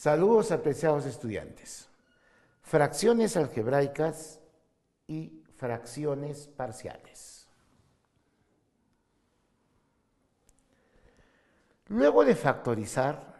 Saludos apreciados estudiantes. Fracciones algebraicas y fracciones parciales. Luego de factorizar,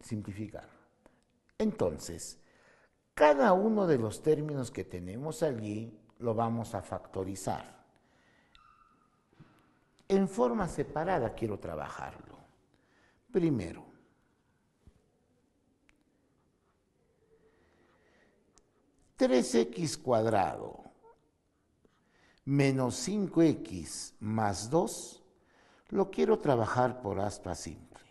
simplificar. Entonces, cada uno de los términos que tenemos allí lo vamos a factorizar. En forma separada quiero trabajarlo. Primero, 3x cuadrado menos 5x más 2, lo quiero trabajar por aspa simple.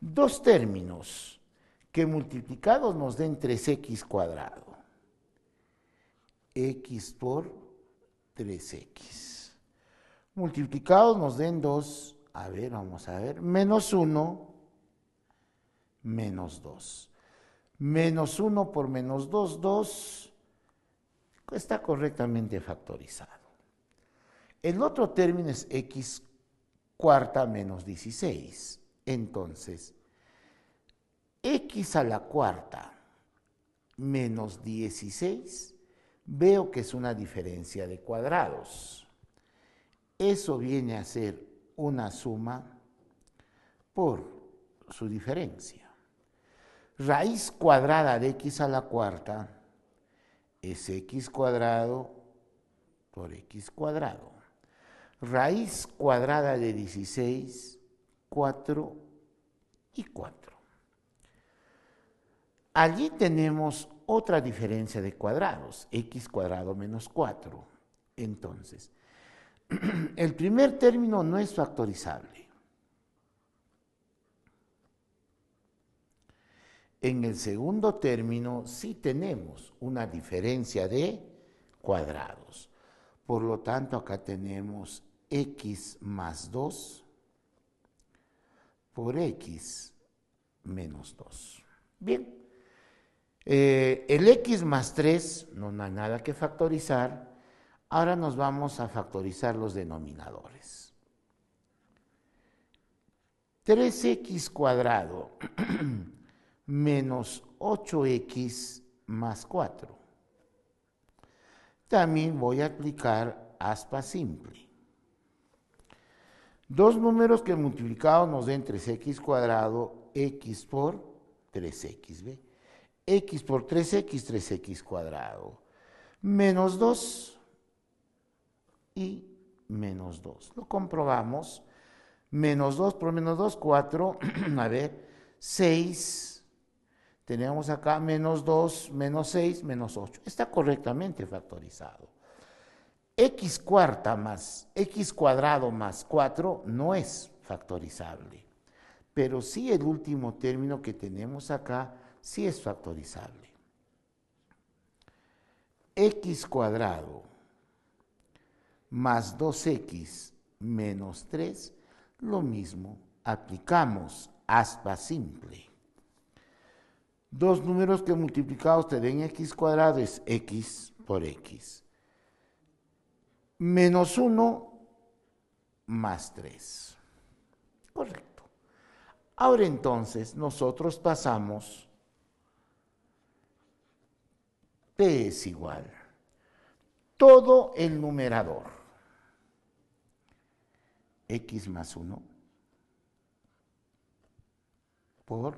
Dos términos que multiplicados nos den 3x cuadrado. x por 3x. Multiplicados nos den 2, a ver, vamos a ver, menos 1, menos 2 menos 1 por menos 2, 2, está correctamente factorizado. El otro término es x cuarta menos 16. Entonces, x a la cuarta menos 16, veo que es una diferencia de cuadrados. Eso viene a ser una suma por su diferencia. Raíz cuadrada de x a la cuarta es x cuadrado por x cuadrado. Raíz cuadrada de 16, 4 y 4. Allí tenemos otra diferencia de cuadrados, x cuadrado menos 4. Entonces, el primer término no es factorizable. En el segundo término sí tenemos una diferencia de cuadrados. Por lo tanto, acá tenemos x más 2 por x menos 2. Bien, eh, el x más 3 no hay nada que factorizar. Ahora nos vamos a factorizar los denominadores. 3x cuadrado menos 8x más 4. También voy a aplicar aspa simple. Dos números que multiplicados nos den 3x cuadrado, x por 3x, ¿ve? x por 3x, 3x cuadrado, menos 2 y menos 2. Lo comprobamos. Menos 2 por menos 2, 4, a ver, 6 tenemos acá menos 2, menos 6, menos 8. Está correctamente factorizado. X cuarta más X cuadrado más 4 no es factorizable. Pero sí el último término que tenemos acá sí es factorizable. X cuadrado más 2X menos 3, lo mismo aplicamos aspa simple dos números que multiplicados te den x cuadrado es x por x. Menos 1 más 3. Correcto. Ahora entonces nosotros pasamos P es igual. Todo el numerador. X más 1 por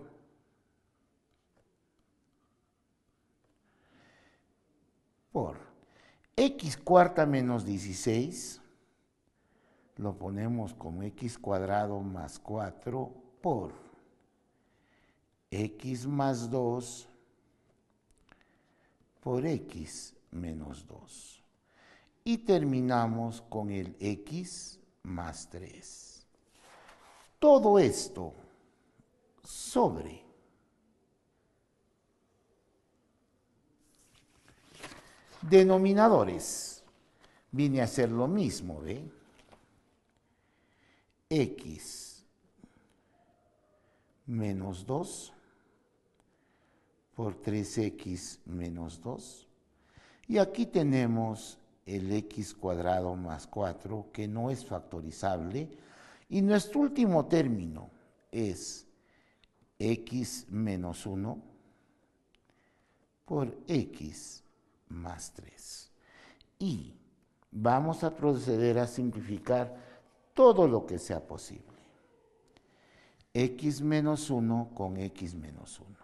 x cuarta menos 16, lo ponemos como x cuadrado más 4 por x más 2 por x menos 2. Y terminamos con el x más 3. Todo esto sobre denominadores. Viene a ser lo mismo, ¿ve? X menos 2 por 3x menos 2. Y aquí tenemos el x cuadrado más 4, que no es factorizable. Y nuestro último término es x menos 1 por x 3. Y vamos a proceder a simplificar todo lo que sea posible. x menos 1 con x menos 1.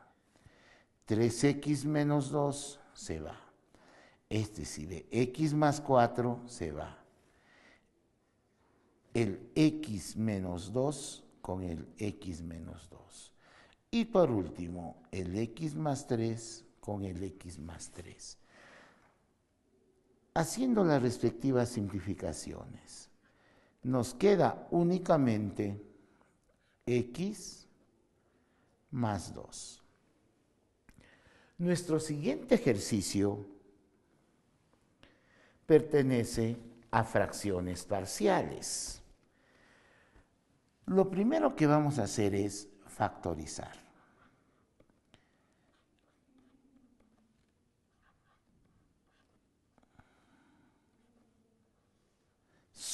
3x menos 2 se va. Es decir, x más 4 se va. El x menos 2 con el x menos 2. Y por último, el x más 3 con el x más 3 haciendo las respectivas simplificaciones. Nos queda únicamente x más 2. Nuestro siguiente ejercicio pertenece a fracciones parciales. Lo primero que vamos a hacer es factorizar.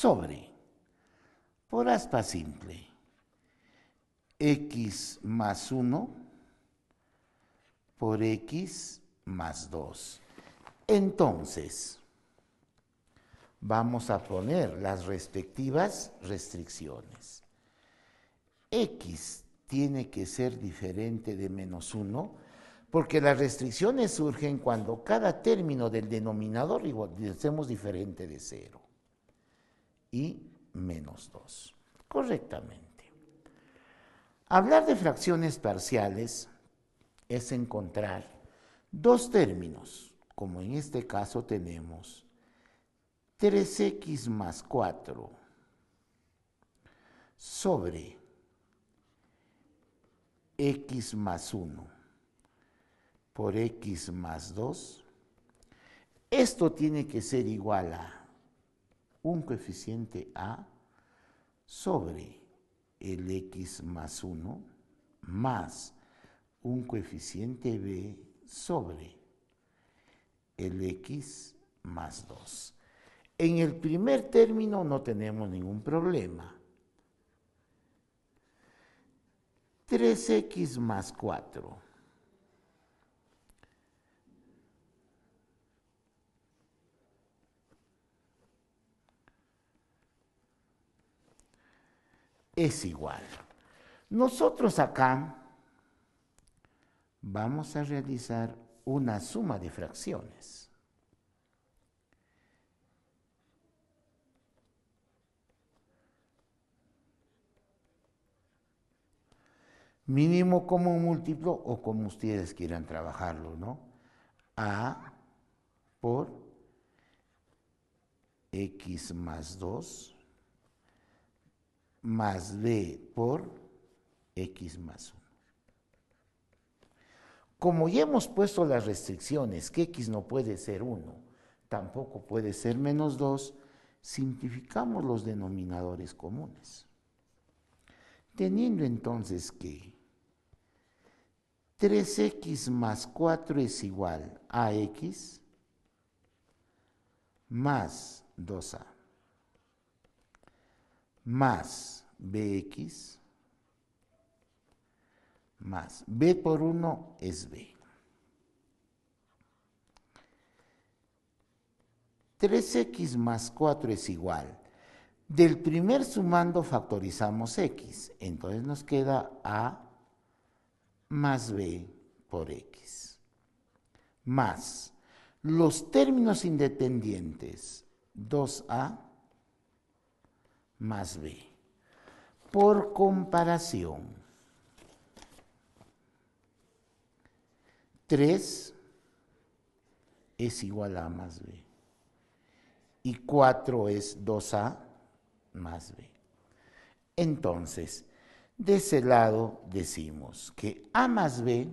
sobre, por aspa simple, x más 1 por x más 2. Entonces, vamos a poner las respectivas restricciones. x tiene que ser diferente de menos 1 porque las restricciones surgen cuando cada término del denominador hacemos diferente de cero y menos 2. Correctamente. Hablar de fracciones parciales es encontrar dos términos, como en este caso tenemos 3x más 4 sobre x más 1 por x más 2. Esto tiene que ser igual a un coeficiente A sobre el X más 1 más un coeficiente B sobre el X más 2. En el primer término no tenemos ningún problema. 3x más 4 es igual. Nosotros acá vamos a realizar una suma de fracciones. Mínimo como múltiplo o como ustedes quieran trabajarlo, ¿no? A por x más 2 más b por x más 1. Como ya hemos puesto las restricciones que x no puede ser 1, tampoco puede ser menos 2, simplificamos los denominadores comunes. Teniendo entonces que 3x más 4 es igual a x más 2a más bx más b por 1 es b. 3x más 4 es igual. Del primer sumando factorizamos x, entonces nos queda a más b por x. Más los términos independientes 2a más B. Por comparación, 3 es igual a A más B. Y 4 es 2A más B. Entonces, de ese lado decimos que A más B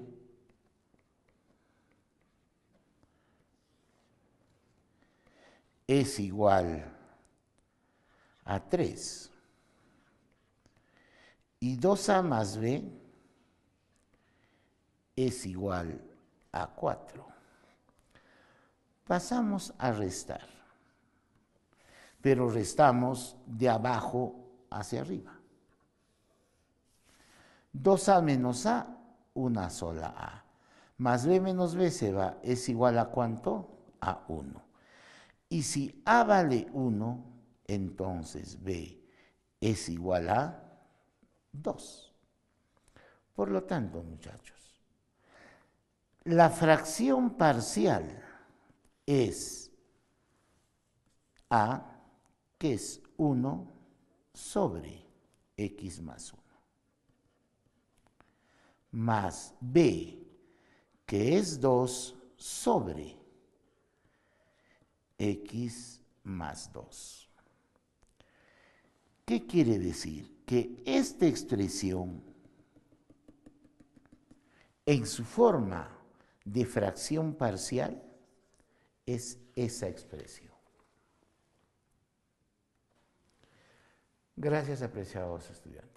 es igual a a 3. Y 2A más B es igual a 4. Pasamos a restar, pero restamos de abajo hacia arriba. 2A menos A, una sola A. Más B menos B se va, es igual a cuánto? A 1. Y si A vale 1, entonces B es igual a 2. Por lo tanto, muchachos, la fracción parcial es A, que es 1 sobre x más 1, más B, que es 2 sobre x más 2. ¿Qué quiere decir? Que esta expresión, en su forma de fracción parcial, es esa expresión. Gracias, apreciados estudiantes.